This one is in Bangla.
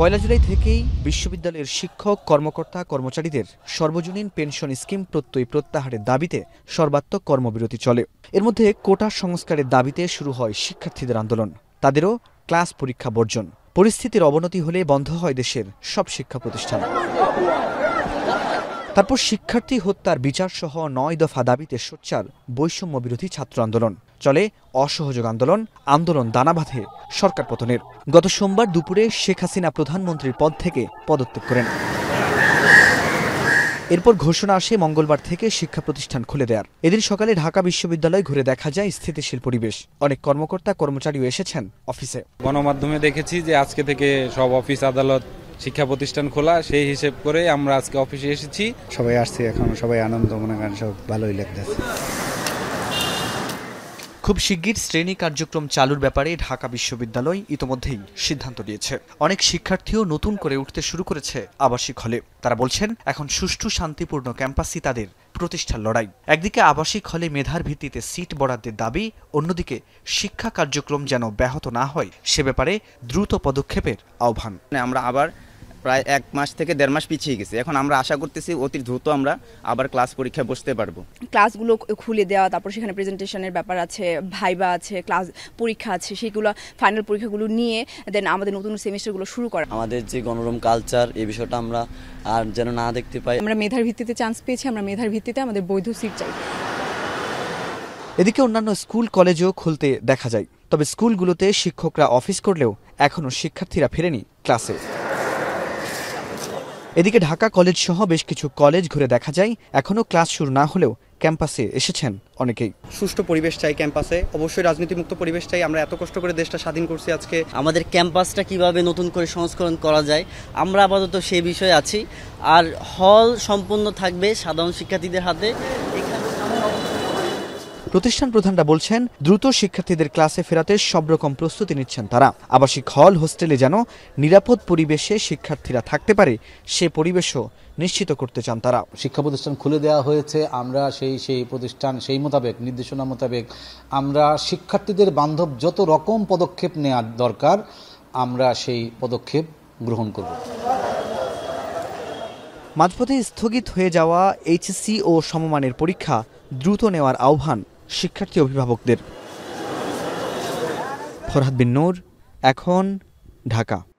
পয়লা জুলাই থেকেই বিশ্ববিদ্যালয়ের শিক্ষক কর্মকর্তা কর্মচারীদের সর্বজনীন পেনশন স্কিম প্রত্যয় প্রত্যাহারের দাবিতে সর্বাত্মক কর্মবিরতি চলে এর মধ্যে কোটা সংস্কারের দাবিতে শুরু হয় শিক্ষার্থীদের আন্দোলন তাদেরও ক্লাস পরীক্ষা বর্জন পরিস্থিতির অবনতি হলে বন্ধ হয় দেশের সব শিক্ষা প্রতিষ্ঠান তারপর শিক্ষার্থী হত্যার বিচারসহ নয় দফা দাবিতে সোচ্চার বৈষম্য বিরোধী ছাত্র আন্দোলন চলে অসহযোগ আন্দোলন আন্দোলন দানা বাঁধে সরকার পতনের গত সোমবার দুপুরে শেখ হাসিনা প্রধানমন্ত্রীর পদ থেকে পদত্যাগ করেন এরপর ঘোষণা আসে মঙ্গলবার থেকে শিক্ষা প্রতিষ্ঠান খুলে দেয়ার এদিন সকালে ঢাকা বিশ্ববিদ্যালয় ঘুরে দেখা যায় স্থিতিশীল পরিবেশ অনেক কর্মকর্তা কর্মচারীও এসেছেন অফিসে গণমাধ্যমে দেখেছি যে আজকে থেকে সব অফিস আদালত শিক্ষা প্রতিষ্ঠান খোলা সেই হিসেব করে আমরা আজকে অফিসে এসেছি সবাই আসছে এখন সবাই আনন্দ মনে করেন সব ভালোই লাগতেছে খুব শিগগির শ্রেণী কার্যক্রম চালুর ব্যাপারে ঢাকা বিশ্ববিদ্যালয় ইতোমধ্যেই সিদ্ধান্ত নিয়েছে অনেক শিক্ষার্থীও নতুন করে উঠতে শুরু করেছে আবাসিক হলে তারা বলছেন এখন সুষ্ঠু শান্তিপূর্ণ ক্যাম্পাসই তাদের প্রতিষ্ঠার লড়াই একদিকে আবাসিক হলে মেধার ভিত্তিতে সিট বরাদ্দের দাবি অন্যদিকে শিক্ষা কার্যক্রম যেন ব্যাহত না হয় সে ব্যাপারে দ্রুত পদক্ষেপের আহ্বান মানে আমরা আবার প্রায় এক মাস থেকে দেড় মাস পিছিয়ে গেছে এখন আমরা আশা করতেছি অতি দ্রুত আমরা আবার ক্লাস পরীক্ষা বসতে পারবো ক্লাসগুলো খুলে দেওয়া তারপর সেখানে প্রেজেন্টেশনের ব্যাপার আছে ভাইবা আছে ক্লাস পরীক্ষা আছে সেগুলো ফাইনাল পরীক্ষাগুলো নিয়ে দেন আমাদের নতুন সেমিস্টারগুলো শুরু করা আমাদের যে গণরম কালচার এই বিষয়টা আমরা আর যেন না দেখতে পাই আমরা মেধার ভিত্তিতে চান্স পেয়েছি আমরা মেধার ভিত্তিতে আমাদের বৈধ সিট চাই এদিকে অন্যান্য স্কুল কলেজও খুলতে দেখা যায় তবে স্কুলগুলোতে শিক্ষকরা অফিস করলেও এখনও শিক্ষার্থীরা ফেরেনি ক্লাসে এদিকে ঢাকা কলেজ সহ বেশ কিছু কলেজ ঘুরে দেখা যায় এখনও ক্লাস শুরু না হলেও ক্যাম্পাসে এসেছেন অনেকেই সুষ্ঠু পরিবেশ চাই ক্যাম্পাসে অবশ্যই রাজনীতিমুক্ত পরিবেশ চাই আমরা এত কষ্ট করে দেশটা স্বাধীন করছি আজকে আমাদের ক্যাম্পাসটা কিভাবে নতুন করে সংস্করণ করা যায় আমরা আপাতত সেই বিষয়ে আছি আর হল সম্পূর্ণ থাকবে সাধারণ শিক্ষার্থীদের হাতে এখানে প্রতিষ্ঠান প্রধানরা বলছেন দ্রুত শিক্ষার্থীদের ক্লাসে ফেরাতে সব রকম প্রস্তুতি নিচ্ছেন তারা আবাসিক হল হোস্টেলে যেন নিরাপদ পরিবেশে শিক্ষার্থীরা থাকতে পারে সে পরিবেশও নিশ্চিত করতে চান তারা শিক্ষা প্রতিষ্ঠান খুলে দেওয়া হয়েছে আমরা সেই সেই প্রতিষ্ঠান সেই মোতাবেক নির্দেশনা মোতাবেক আমরা শিক্ষার্থীদের বান্ধব যত রকম পদক্ষেপ নেওয়ার দরকার আমরা সেই পদক্ষেপ গ্রহণ করব মাঝপথে স্থগিত হয়ে যাওয়া এইচএসি ও সমমানের পরীক্ষা দ্রুত নেওয়ার আহ্বান শিক্ষার্থী অভিভাবকদের ফরহাদ বিন নূর এখন ঢাকা